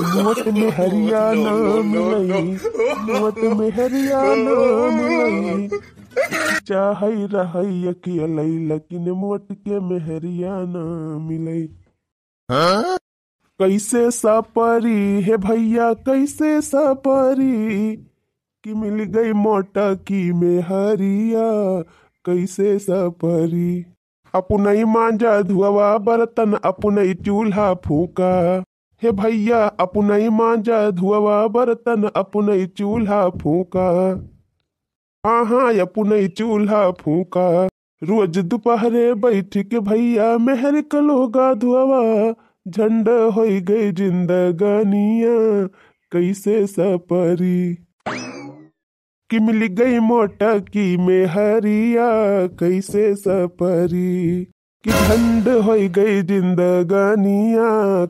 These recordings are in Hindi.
मोट में हरियाणा मिलई मोट में हरियाणा मिलई चाहई रहई अलई लेकिन मुवत के में हरियाणा मिलई कैसे सपरी है भैया कैसे सपरी कि मिल गई मोटा की में हरिया कैसे सपरी अपना ही मांझा धुआवा बर्तन अपना ही चूल्हा फूका हे भैया अपनई मांजा धुआवा बर्तन अपनई चूल्हा फूका हाँ हाँ अपनई चूल्हा फूका रोज दोपहरे बैठ के भैया मेहर कलोगा धुआवा झंड हो गई जिंदगानिया कैसे सपरी कि मिल गई मोटा की मेहरिया कैसे सपरी कि ठंड हो गई जिंदगानिया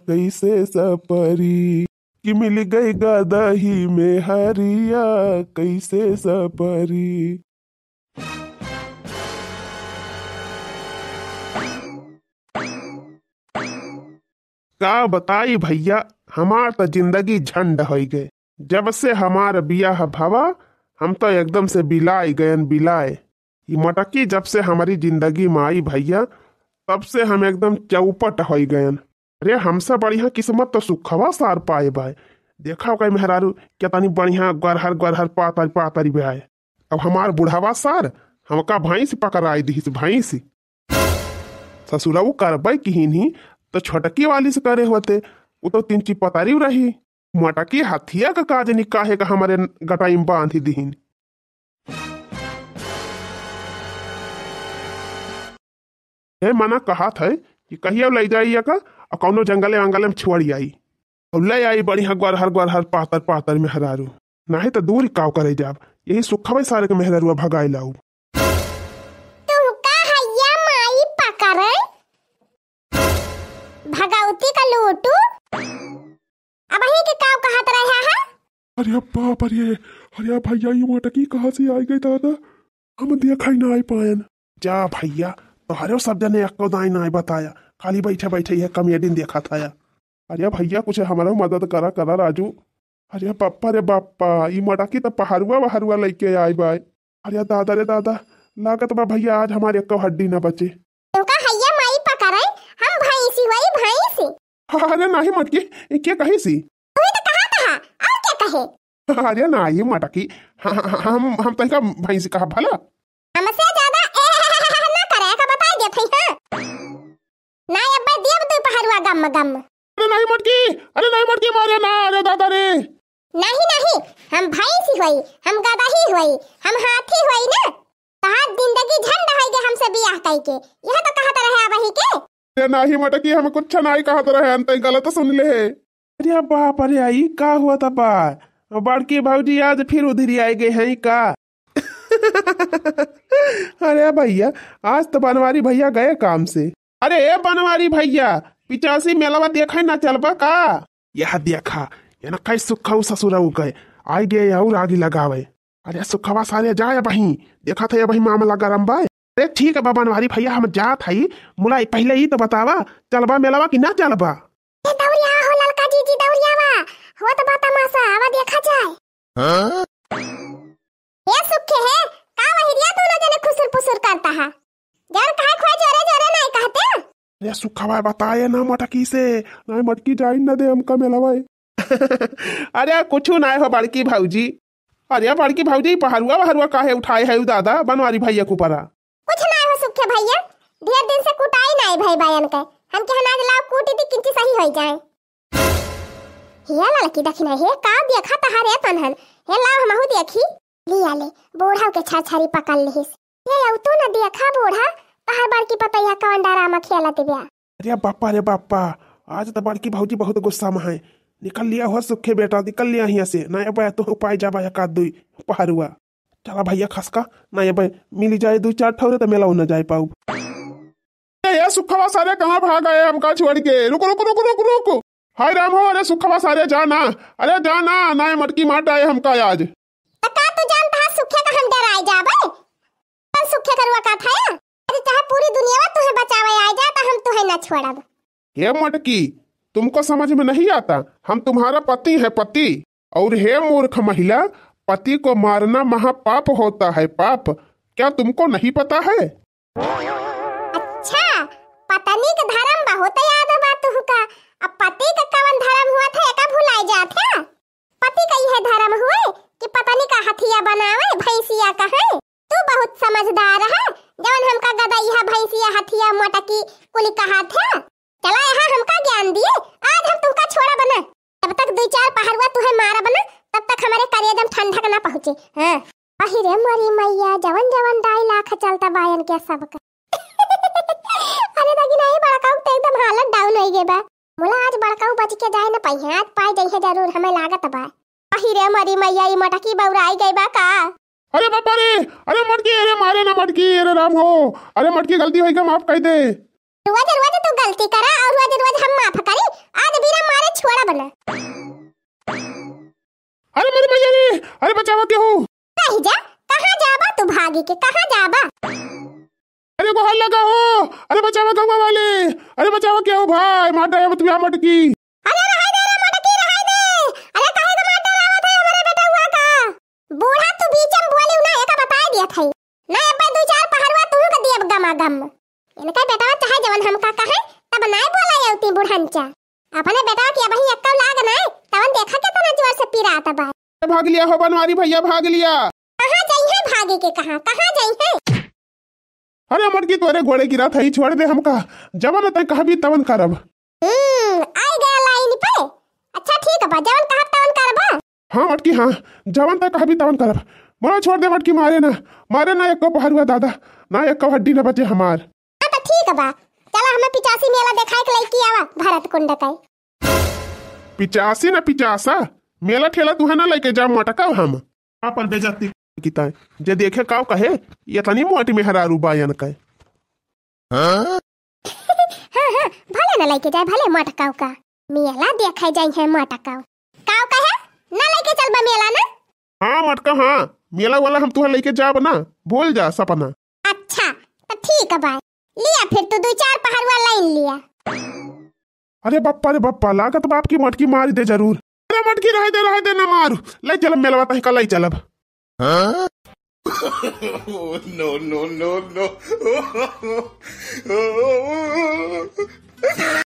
कैसे सपरी कि मिल गई गादा ही में हरिया कैसे सपरी का बताई भैया हमार तो जिंदगी झंड हो गए जब से हमार बियाह भवा हम तो एकदम से बिलाए गयन बिलाए ये मटकी जब से हमारी जिंदगी में आई भैया तब से हम एकदम चौपट हो गयन अरे हमसे बढ़िया किस्मत तो सुखवा सार पाए बाय देखा कई मेहरारू क्या बढ़िया गरहर गरहर पातर पातर भाई अब हमार बुढ़ावा सार हमका दी भाई से भैंस ससुरऊ करबे कि ही तो छोटकी वाली से करे होते वो तो तीन पतारी रही मटकी हथिया का काज निकाहे का हमारे गटाई में बांधी दीन ए मना कहा था कि कहिया ले जाइए का और कौनो जंगले वंगले में छोड़ आई और ले आई बड़ी हर ग्वरहर हर पातर पातर में हरारू नाही तो दूर काव करे जाब यही सुखा सारे के मेहररुआ भगाई लाऊ भगावती का लोटू अब ही के काव रहा है अरे अरे भैया कहाँ से आई गई दादा हम दिया खाई ना आई पायन जा भैया तो तुम्हारे सब जने एक दाई नाई बताया खाली बैठे बैठे यह दिन देखा था या अरे भैया कुछ हमारा मदद करा करा राजू अरे पप्पा रे बापा ये ई की तो पहाड़ुआ वहारुआ लेके आए भाई अरे दादा रे दादा लागत बा भैया आज हमारे एक तो हड्डी ना बचे हाँ, हाँ, अरे नाही मटकी क्या कही सी तो हाँ, अरे ना नाही मटकी हम हम तो भैंसी कहा भला हमसे मदम अरे नहीं मटकी अरे नहीं मटकी मारे ना अरे दादा रे नहीं नहीं हम भाई सी हुई हम गदा ही हुई हम हाथी हुई ना कहा जिंदगी झंड है के हमसे बियाह कई के यह तो कहत रहे अब ही के अरे नहीं मटकी हम कुछ नहीं कहत रहे तो अंत गलत सुन ले अरे बाप अरे आई का हुआ था बा बड़की भाजी आज फिर उधरी आए गए हैं का अरे भैया आज तो बनवारी भैया गए काम से अरे बनवारी भैया पिचासी मेलवा देखा ना चलबा का यह देखा ना कई सुखा ससुरऊ गए आई गए और आगे लगावे अरे सुखवा सारे जाए बही देखा था बही मामला गरम बा अरे ठीक है बाबा नवारी भैया हम जात हई मुला पहले ही तो बतावा चलबा मेलावा कि ना चलबा दौरिया हो ललका जी जी हो तो बात आवा देखा जाए हां ये सुखे है का तू लोग करता है अरे सुखा भाई बताए ना मटकी से ना मटकी जाए ना दे हमका मेला भाई अरे कुछ ना हो बड़की भाजी अरे बड़की भाजी बहरुआ बहरुआ काहे उठाए है दादा बनवारी भैया को परा कुछ ना हो सुखे भैया ढेर दिन से कुटाई ना है भाई बायन के हम के अनाज लाओ कूटी थी किंची सही हो जाए हे लड़की देखी नहीं हे का देखा तहारे तनहन हे लाओ हमहु देखी लिया ले बूढ़ा के छाछरी पकड़ लेहिस ये औ तू ना देखा बूढ़ा कहाँ पता पपैया कौन डरामा खेला दिव्या अरे बापा रे बापा आज तो बड़की भौजी बहुत गुस्सा में है निकल लिया हुआ सुखे बेटा निकल लिया यहाँ से ना अब तो उपाय जा बाया का दुई पहाड़ हुआ चला भैया खसका ना अब मिल जाए दो चार ठौरे तो मेला न जाए पाऊ ये सुखवा सारे कहाँ भाग हम हमका छोड़ के रुको रुको रुको रुको रुको हाय राम हो अरे सुखवा सारे जाना अरे जाना ना ये मटकी मार आए हमका आज तो का तू जान सुखे का तो हम डराए जा भाई ना छोड़ब हे मटकी तुमको समझ में नहीं आता हम तुम्हारा पति है पति और हे मूर्ख महिला पति को मारना महापाप होता है पाप क्या तुमको नहीं पता है अच्छा पत्नी के धर्म बहुत याद बात का अब पति का कवन धर्म हुआ था एका भुलाई जात है पति का यह धर्म हुए एकदम ठंडा का ना पहुंचे हां वही रे मोरी मैया जवन जवन दाई लाख चलता बायन के सब का अरे दगी नहीं बड़काऊ तो एकदम हालत डाउन हो गई बा मोला आज बड़काऊ बच के जाए ना पई हाथ पाए जई है जरूर हमें लागत बा वही रे मोरी मैया ई मटकी बौराई गई बा का अरे बाबा रे अरे मटकी अरे मारे ना मटकी अरे राम हो अरे मटकी गलती होई का माफ कर दे रोज रोज तू गलती करा और रोज रोज हम माफ करी आज बिना मारे छोड़ा बना अरे मेरी मैया रे अरे बचावा देहु नहीं जा कहां जाबा तू भागी के कहां जाबा अरे बहुत लगा हो अरे बचावा गंगा वाले अरे बचावा क्या हो भाई मार डाया मत बिहार मटकी रहा था बाहर भाग लिया हो बनवारी भैया भाग लिया कहाँ जाई भागे के कहा कहाँ जाई अरे अमर की तोरे घोड़े गिरा था ही छोड़ दे हम का जवन तय कहा भी तवन करब हम्म, आ गया लाइन पे अच्छा ठीक बा जवन कहा तवन करब हाँ? हाँ मटकी हाँ जवन तक कहा भी तवन करब मोला छोड़ दे मटकी मारे ना मारे ना एक को हुआ दादा ना एक को हड्डी ना बचे हमार हां तो ठीक बा चला हमें पिचासी मेला देखा एक लड़की आवा भारत कुंड का पिचासी ना पिचासा मेला ठेला दुहना लेके जा मोटा का हम अपन बेजती किता जे देखे काव कहे यतनी मोटी में हरा बायन यन कहे हां भले ना लेके जाए भले मटकाव का मेला देखे जाई है मटकाव काव कहे ना लेके चल बा मेला ना हां मटका हां मेला वाला हम तुहा लेके जाब ना बोल जा सपना अच्छा तो ठीक है भाई लिया फिर तू दो चार पहाड़वा लाइन लिया अरे बप्पा रे बप्पा लागत बाप की मटकी मार दे जरूर मटकी मटकी रह दे रह दे ना मारू ले चलब मेलवा तही का ले चलब हाँ? No no no no